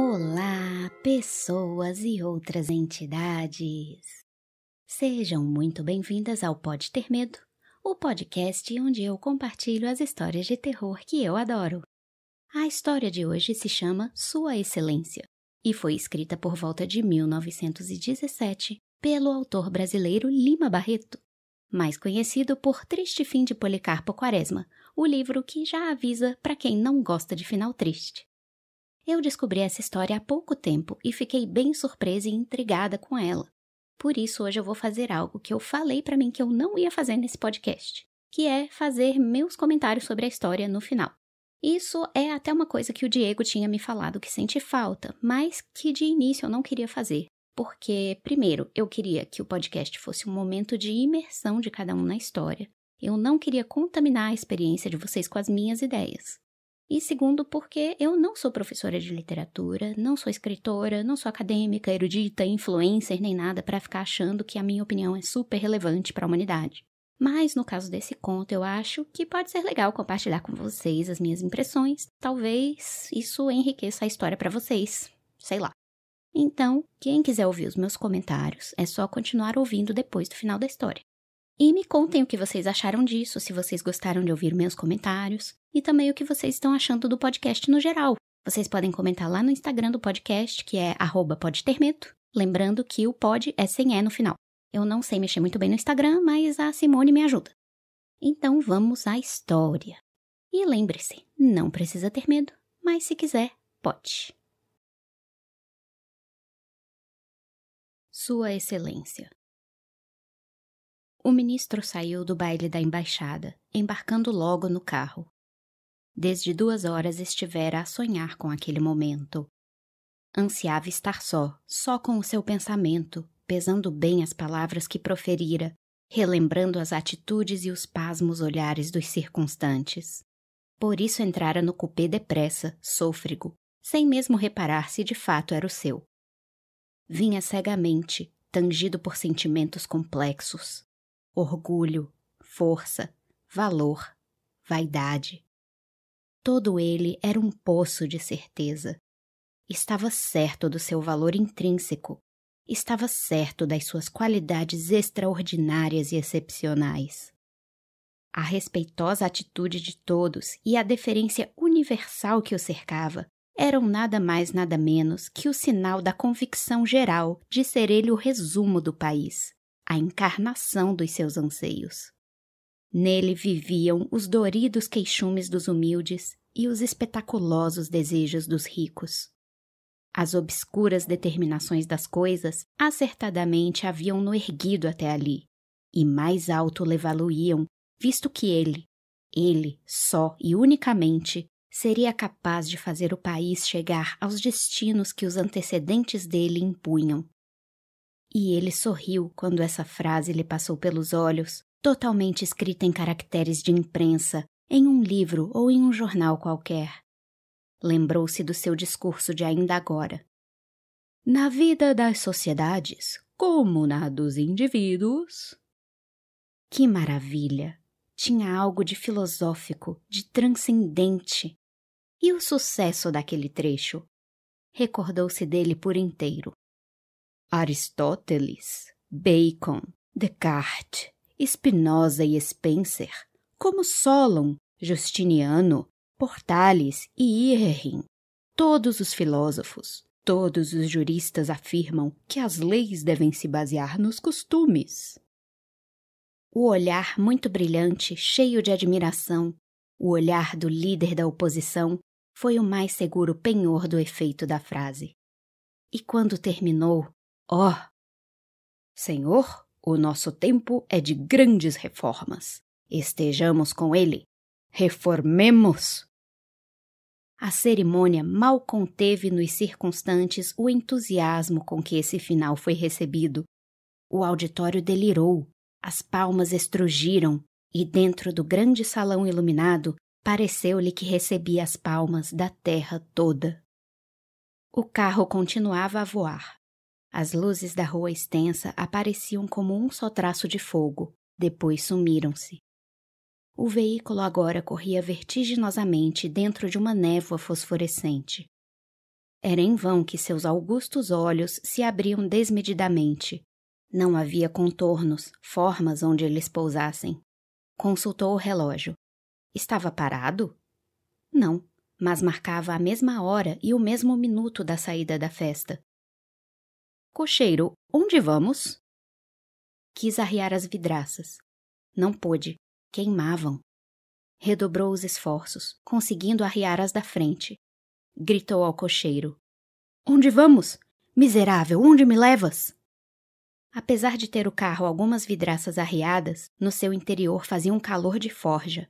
Olá, pessoas e outras entidades! Sejam muito bem-vindas ao Pode Ter Medo, o podcast onde eu compartilho as histórias de terror que eu adoro. A história de hoje se chama Sua Excelência e foi escrita por volta de 1917 pelo autor brasileiro Lima Barreto, mais conhecido por Triste Fim de Policarpo Quaresma, o livro que já avisa para quem não gosta de final triste. Eu descobri essa história há pouco tempo e fiquei bem surpresa e intrigada com ela. Por isso, hoje eu vou fazer algo que eu falei para mim que eu não ia fazer nesse podcast, que é fazer meus comentários sobre a história no final. Isso é até uma coisa que o Diego tinha me falado que sente falta, mas que de início eu não queria fazer, porque, primeiro, eu queria que o podcast fosse um momento de imersão de cada um na história. Eu não queria contaminar a experiência de vocês com as minhas ideias. E segundo, porque eu não sou professora de literatura, não sou escritora, não sou acadêmica, erudita, influencer, nem nada para ficar achando que a minha opinião é super relevante para a humanidade. Mas no caso desse conto, eu acho que pode ser legal compartilhar com vocês as minhas impressões. Talvez isso enriqueça a história para vocês. Sei lá. Então, quem quiser ouvir os meus comentários, é só continuar ouvindo depois do final da história. E me contem o que vocês acharam disso, se vocês gostaram de ouvir meus comentários e também o que vocês estão achando do podcast no geral. Vocês podem comentar lá no Instagram do podcast, que é @podetermeto, lembrando que o pod é sem e no final. Eu não sei mexer muito bem no Instagram, mas a Simone me ajuda. Então vamos à história. E lembre-se, não precisa ter medo, mas se quiser, pode. Sua Excelência, o ministro saiu do baile da embaixada, embarcando logo no carro. Desde duas horas estivera a sonhar com aquele momento. Ansiava estar só, só com o seu pensamento, pesando bem as palavras que proferira, relembrando as atitudes e os pasmos olhares dos circunstantes. Por isso entrara no cupê depressa, sôfrego, sem mesmo reparar se de fato era o seu. Vinha cegamente, tangido por sentimentos complexos orgulho, força, valor, vaidade. Todo ele era um poço de certeza. Estava certo do seu valor intrínseco, estava certo das suas qualidades extraordinárias e excepcionais. A respeitosa atitude de todos e a deferência universal que o cercava eram nada mais nada menos que o sinal da convicção geral de ser ele o resumo do país, a encarnação dos seus anseios. Nele viviam os doridos queixumes dos humildes e os espetaculosos desejos dos ricos. As obscuras determinações das coisas acertadamente haviam no erguido até ali, e mais alto levaluíam, visto que ele, ele só e unicamente, seria capaz de fazer o país chegar aos destinos que os antecedentes dele impunham e ele sorriu quando essa frase lhe passou pelos olhos, totalmente escrita em caracteres de imprensa, em um livro ou em um jornal qualquer. Lembrou-se do seu discurso de ainda agora. Na vida das sociedades, como na dos indivíduos. Que maravilha! Tinha algo de filosófico, de transcendente. E o sucesso daquele trecho? Recordou-se dele por inteiro. Aristóteles, Bacon, Descartes, Spinoza e Spencer, como Solon, Justiniano, Portales e Irring. Todos os filósofos, todos os juristas afirmam que as leis devem se basear nos costumes. O olhar muito brilhante, cheio de admiração, o olhar do líder da oposição foi o mais seguro penhor do efeito da frase. E quando terminou, Ó! Oh, Senhor, o nosso tempo é de grandes reformas. Estejamos com ele. Reformemos! A cerimônia mal conteve nos circunstantes o entusiasmo com que esse final foi recebido. O auditório delirou, as palmas estrugiram, e dentro do grande salão iluminado pareceu-lhe que recebia as palmas da terra toda. O carro continuava a voar, as luzes da rua extensa apareciam como um só traço de fogo, depois sumiram-se. O veículo agora corria vertiginosamente dentro de uma névoa fosforescente. Era em vão que seus augustos olhos se abriam desmedidamente. Não havia contornos, formas onde eles pousassem. Consultou o relógio. Estava parado? Não, mas marcava a mesma hora e o mesmo minuto da saída da festa. Cocheiro, onde vamos? Quis arriar as vidraças. Não pôde. Queimavam. Redobrou os esforços, conseguindo arriar as da frente. Gritou ao cocheiro: Onde vamos? Miserável, onde me levas? Apesar de ter o carro algumas vidraças arriadas, no seu interior fazia um calor de forja.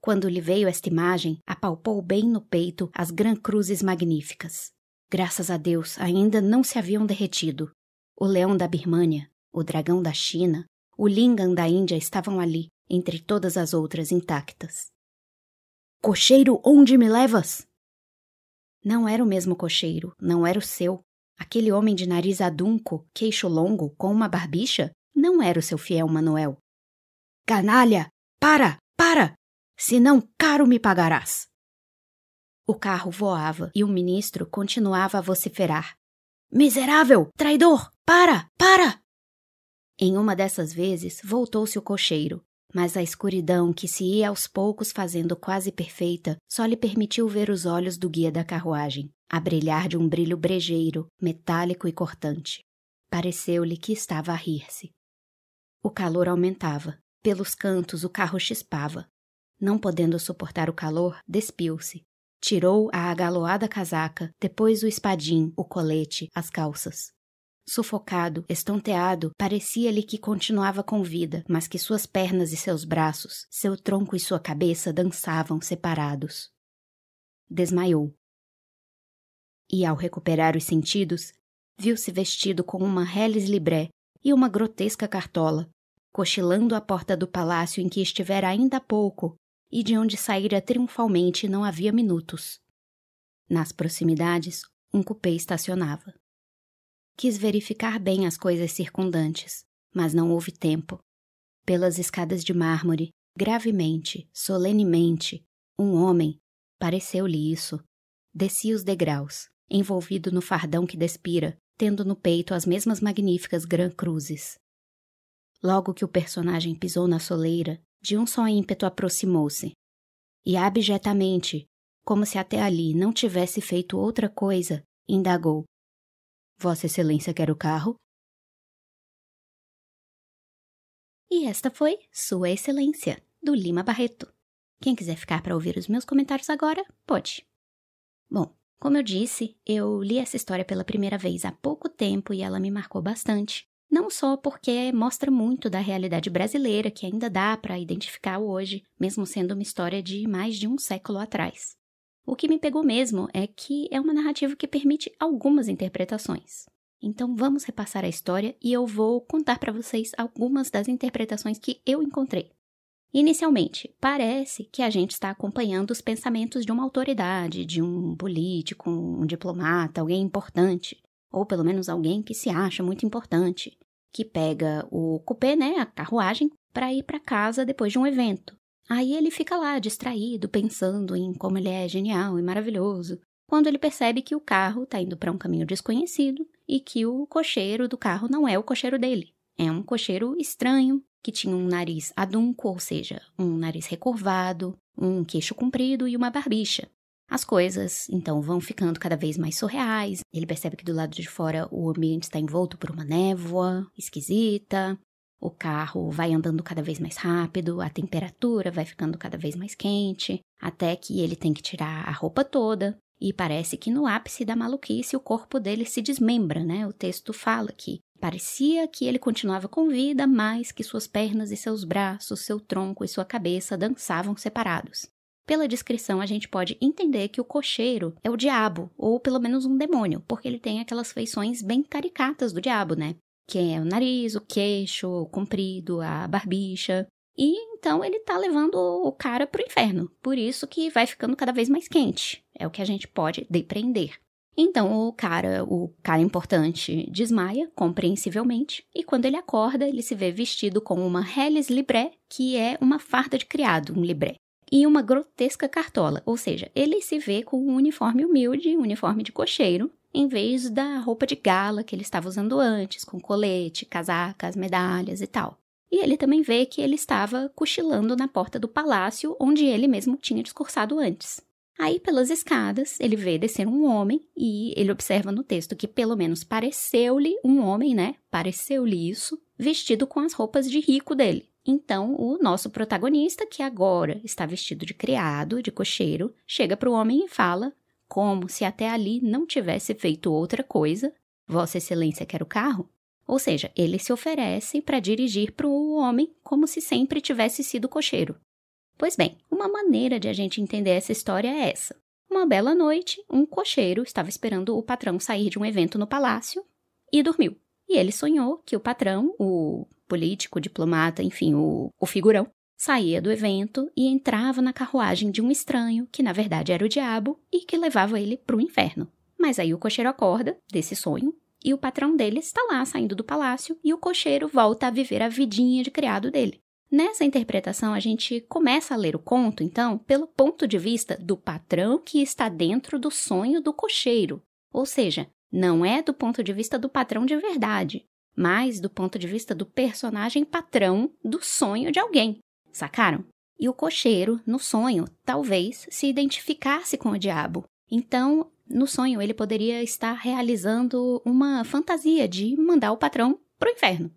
Quando lhe veio esta imagem, apalpou bem no peito as gran cruzes magníficas. Graças a Deus, ainda não se haviam derretido. O leão da Birmânia, o dragão da China, o lingam da Índia estavam ali, entre todas as outras intactas. Cocheiro, onde me levas? Não era o mesmo cocheiro, não era o seu. Aquele homem de nariz adunco, queixo longo, com uma barbicha, não era o seu fiel Manuel. Canalha! Para! Para! Senão caro me pagarás! O carro voava e o ministro continuava a vociferar: Miserável! Traidor! Para! Para! Em uma dessas vezes, voltou-se o cocheiro, mas a escuridão que se ia aos poucos fazendo quase perfeita só lhe permitiu ver os olhos do guia da carruagem, a brilhar de um brilho brejeiro, metálico e cortante. Pareceu-lhe que estava a rir-se. O calor aumentava. Pelos cantos o carro chispava. Não podendo suportar o calor, despiu-se, Tirou a agaloada casaca, depois o espadim, o colete, as calças. Sufocado, estonteado, parecia-lhe que continuava com vida, mas que suas pernas e seus braços, seu tronco e sua cabeça dançavam separados. Desmaiou. E ao recuperar os sentidos, viu-se vestido com uma reles libré e uma grotesca cartola, cochilando à porta do palácio em que estivera ainda há pouco, e de onde saíra triunfalmente não havia minutos. Nas proximidades, um cupê estacionava. Quis verificar bem as coisas circundantes, mas não houve tempo. Pelas escadas de mármore, gravemente, solenemente, um homem, pareceu-lhe isso, descia os degraus, envolvido no fardão que despira, tendo no peito as mesmas magníficas gran cruzes. Logo que o personagem pisou na soleira, de um só ímpeto aproximou-se. E abjetamente, como se até ali não tivesse feito outra coisa, indagou: Vossa Excelência quer o carro? E esta foi Sua Excelência, do Lima Barreto. Quem quiser ficar para ouvir os meus comentários agora, pode. Bom, como eu disse, eu li essa história pela primeira vez há pouco tempo e ela me marcou bastante. Não só porque mostra muito da realidade brasileira que ainda dá para identificar hoje, mesmo sendo uma história de mais de um século atrás. O que me pegou mesmo é que é uma narrativa que permite algumas interpretações. Então vamos repassar a história e eu vou contar para vocês algumas das interpretações que eu encontrei. Inicialmente, parece que a gente está acompanhando os pensamentos de uma autoridade, de um político, um diplomata, alguém importante, ou pelo menos alguém que se acha muito importante, que pega o cupê, né, a carruagem, para ir para casa depois de um evento. Aí ele fica lá distraído, pensando em como ele é genial e maravilhoso, quando ele percebe que o carro está indo para um caminho desconhecido e que o cocheiro do carro não é o cocheiro dele. É um cocheiro estranho, que tinha um nariz adunco, ou seja, um nariz recurvado, um queixo comprido e uma barbicha. As coisas, então, vão ficando cada vez mais surreais. Ele percebe que do lado de fora o ambiente está envolto por uma névoa esquisita. O carro vai andando cada vez mais rápido, a temperatura vai ficando cada vez mais quente, até que ele tem que tirar a roupa toda. E parece que no ápice da maluquice o corpo dele se desmembra, né? O texto fala que parecia que ele continuava com vida, mas que suas pernas e seus braços, seu tronco e sua cabeça dançavam separados. Pela descrição, a gente pode entender que o cocheiro é o diabo, ou pelo menos um demônio, porque ele tem aquelas feições bem caricatas do diabo, né? Que é o nariz, o queixo, o comprido, a barbicha. E então ele tá levando o cara pro inferno. Por isso que vai ficando cada vez mais quente. É o que a gente pode depreender. Então o cara, o cara importante, desmaia, compreensivelmente, e quando ele acorda, ele se vê vestido com uma reles libré, que é uma farda de criado, um libré e uma grotesca cartola, ou seja, ele se vê com um uniforme humilde, um uniforme de cocheiro, em vez da roupa de gala que ele estava usando antes, com colete, casacas, medalhas e tal. E ele também vê que ele estava cochilando na porta do palácio onde ele mesmo tinha discursado antes. Aí, pelas escadas, ele vê descer um homem e ele observa no texto que, pelo menos, pareceu-lhe um homem, né? Pareceu-lhe isso, vestido com as roupas de rico dele. Então, o nosso protagonista, que agora está vestido de criado, de cocheiro, chega para o homem e fala: Como se até ali não tivesse feito outra coisa, Vossa Excelência quer o carro? Ou seja, ele se oferece para dirigir para o homem como se sempre tivesse sido cocheiro. Pois bem, uma maneira de a gente entender essa história é essa. Uma bela noite, um cocheiro estava esperando o patrão sair de um evento no palácio e dormiu. E ele sonhou que o patrão, o político, diplomata, enfim, o, o figurão, saía do evento e entrava na carruagem de um estranho, que na verdade era o diabo, e que levava ele para o inferno. Mas aí o cocheiro acorda desse sonho e o patrão dele está lá saindo do palácio e o cocheiro volta a viver a vidinha de criado dele. Nessa interpretação, a gente começa a ler o conto, então, pelo ponto de vista do patrão que está dentro do sonho do cocheiro. Ou seja, não é do ponto de vista do patrão de verdade, mas do ponto de vista do personagem patrão do sonho de alguém. Sacaram? E o cocheiro, no sonho, talvez se identificasse com o diabo. Então, no sonho, ele poderia estar realizando uma fantasia de mandar o patrão para o inferno.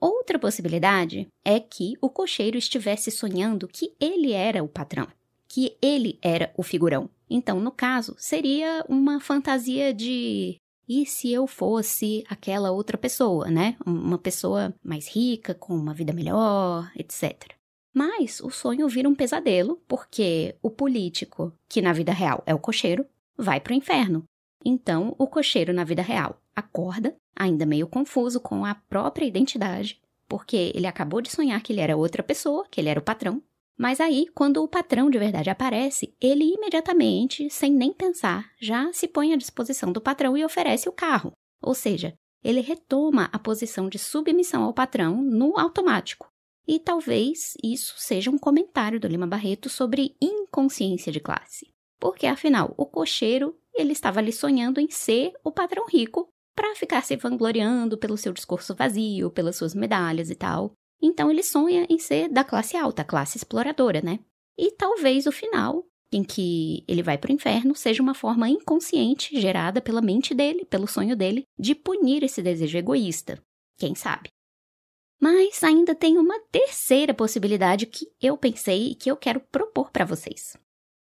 Outra possibilidade é que o cocheiro estivesse sonhando que ele era o patrão, que ele era o figurão. Então, no caso, seria uma fantasia de e se eu fosse aquela outra pessoa, né? Uma pessoa mais rica, com uma vida melhor, etc. Mas o sonho vira um pesadelo, porque o político, que na vida real é o cocheiro, vai para o inferno. Então, o cocheiro na vida real acorda, ainda meio confuso com a própria identidade, porque ele acabou de sonhar que ele era outra pessoa, que ele era o patrão, mas aí, quando o patrão de verdade aparece, ele imediatamente, sem nem pensar, já se põe à disposição do patrão e oferece o carro. Ou seja, ele retoma a posição de submissão ao patrão no automático. E talvez isso seja um comentário do Lima Barreto sobre inconsciência de classe. Porque afinal, o cocheiro, ele estava ali sonhando em ser o patrão rico para ficar se vangloriando pelo seu discurso vazio, pelas suas medalhas e tal. Então ele sonha em ser da classe alta, classe exploradora, né? E talvez o final, em que ele vai para o inferno, seja uma forma inconsciente gerada pela mente dele, pelo sonho dele, de punir esse desejo egoísta. Quem sabe? Mas ainda tem uma terceira possibilidade que eu pensei e que eu quero propor para vocês.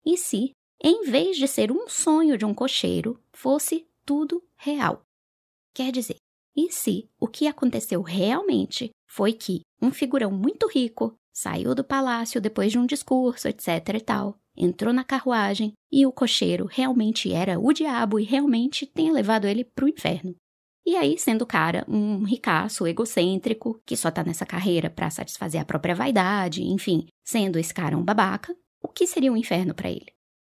E se, em vez de ser um sonho de um cocheiro, fosse tudo real? Quer dizer, e se o que aconteceu realmente foi que um figurão muito rico saiu do palácio depois de um discurso, etc e tal, entrou na carruagem e o cocheiro realmente era o diabo e realmente tenha levado ele para o inferno. E aí, sendo o cara um ricaço, egocêntrico, que só tá nessa carreira para satisfazer a própria vaidade, enfim, sendo esse cara um babaca, o que seria um inferno para ele?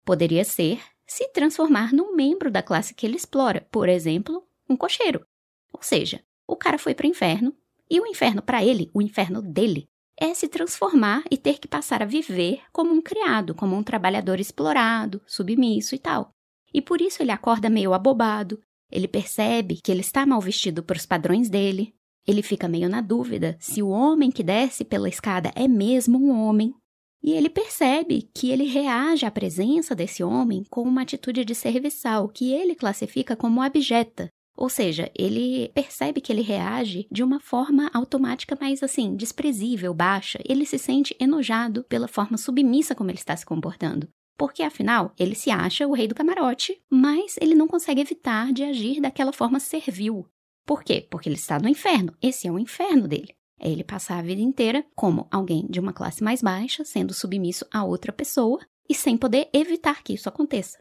Poderia ser se transformar num membro da classe que ele explora, por exemplo, um cocheiro. Ou seja, o cara foi para o inferno e o inferno para ele, o inferno dele, é se transformar e ter que passar a viver como um criado, como um trabalhador explorado, submisso e tal. E por isso ele acorda meio abobado, ele percebe que ele está mal vestido para os padrões dele, ele fica meio na dúvida se o homem que desce pela escada é mesmo um homem. E ele percebe que ele reage à presença desse homem com uma atitude de serviçal que ele classifica como abjeta, ou seja, ele percebe que ele reage de uma forma automática, mas assim, desprezível, baixa. Ele se sente enojado pela forma submissa como ele está se comportando. Porque afinal, ele se acha o rei do camarote, mas ele não consegue evitar de agir daquela forma servil. Por quê? Porque ele está no inferno. Esse é o inferno dele. É ele passar a vida inteira como alguém de uma classe mais baixa, sendo submisso a outra pessoa e sem poder evitar que isso aconteça.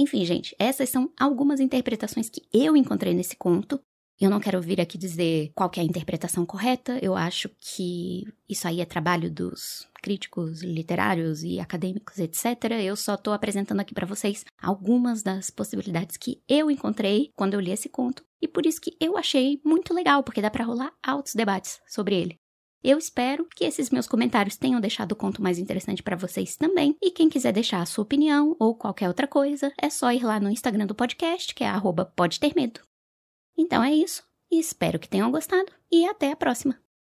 Enfim, gente, essas são algumas interpretações que eu encontrei nesse conto. Eu não quero vir aqui dizer qual é a interpretação correta, eu acho que isso aí é trabalho dos críticos literários e acadêmicos, etc. Eu só estou apresentando aqui para vocês algumas das possibilidades que eu encontrei quando eu li esse conto e por isso que eu achei muito legal, porque dá para rolar altos debates sobre ele. Eu espero que esses meus comentários tenham deixado o conto mais interessante para vocês também. E quem quiser deixar a sua opinião ou qualquer outra coisa, é só ir lá no Instagram do podcast, que é arroba pode ter medo. Então é isso. Espero que tenham gostado e até a próxima!